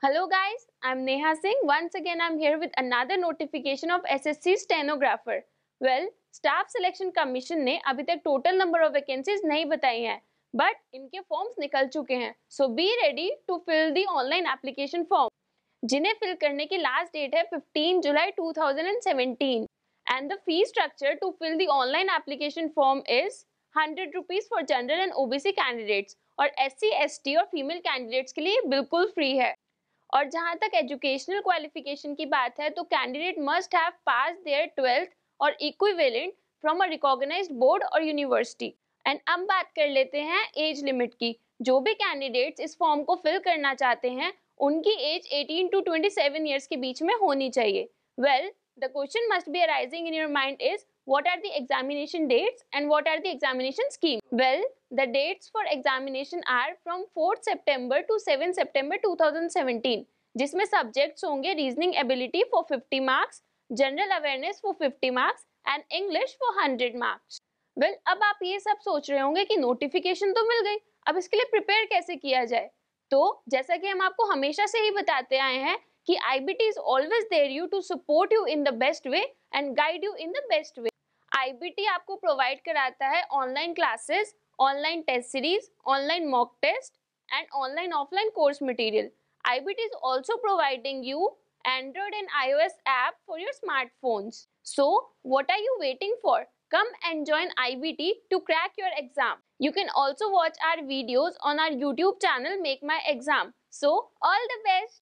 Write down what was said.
Hello guys, I'm Neha Singh. Once again, I'm here with another notification of SSC Stenographer. Well, Staff Selection Commission ने अभी तक total number of vacancies नहीं बताई हैं, but इनके forms निकल चुके हैं. So be ready to fill the online application form. जिन्हें fill करने की last date है 15 July 2017. And the fee structure to fill the online application form is 100 rupees for general and OBC candidates और SC, ST और female candidates के लिए बिल्कुल free है. और जहाँ तक एजुकेशनल क्वालिफिकेशन की बात है तो candidate must have pass their twelfth और equivalent from a recognised board और यूनिवर्सिटी एंड अब बात कर लेते हैं एज लिमिट की जो भी कैंडिडेट्स इस फॉर्म को फिल करना चाहते हैं उनकी एज 18 टू 27 इयर्स के बीच में होनी चाहिए well the question must be arising in your mind is what are the examination dates and what are the examination scheme? Well, the dates for examination are from 4th September to 7th September 2017 jisme subjects honge reasoning ability for 50 marks, general awareness for 50 marks and English for 100 marks. Well, ab aap ye sab soch rahe honge ki notification to mil gayi ab iske liye prepare kaise kiya jaye तो जैसा कि हम आपको हमेशा से ही बताते आए हैं कि IBT is always there you to support you in the best way and guide you in the best way. IBT आपको प्रोवाइड कराता है online classes online test series online mock test and online offline course material IBT is also providing you Android and iOS app for your smartphones. So, what are you waiting for? Come and join IBT to crack your exam. You can also watch our videos on our YouTube channel Make My Exam. So, all the best!